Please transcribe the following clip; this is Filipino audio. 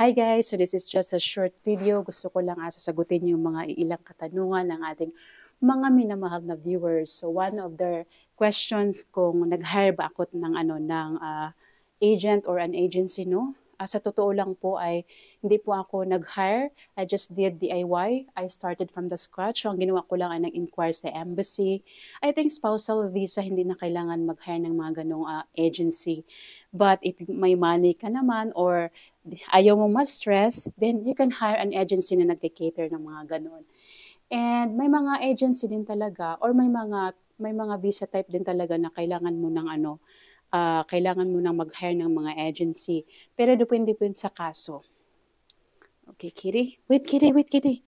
Hi guys! So this is just a short video. Gusto ko lang ah, sasagutin yung mga ilang katanungan ng ating mga minamahal na viewers. So one of their questions kung nag-hire ba ako ng, ano, ng uh, agent or an agency, no? uh, sa totoo lang po ay hindi po ako nag-hire. I just did DIY. I started from the scratch. So, ang ginawa ko lang ay nag-inquire sa embassy. I think spousal visa, hindi na kailangan mag-hire ng mga ganong uh, agency. But if may money ka naman or ayaw mo ma-stress, then you can hire an agency na nagka-cater ng mga ganon. And may mga agency din talaga or may mga may mga visa type din talaga na kailangan mo ng ano, uh, kailangan mo nang mag-hire ng mga agency. Pero depende po sa kaso. Okay, Kiri. Wait, Kiri, wait, Kiri.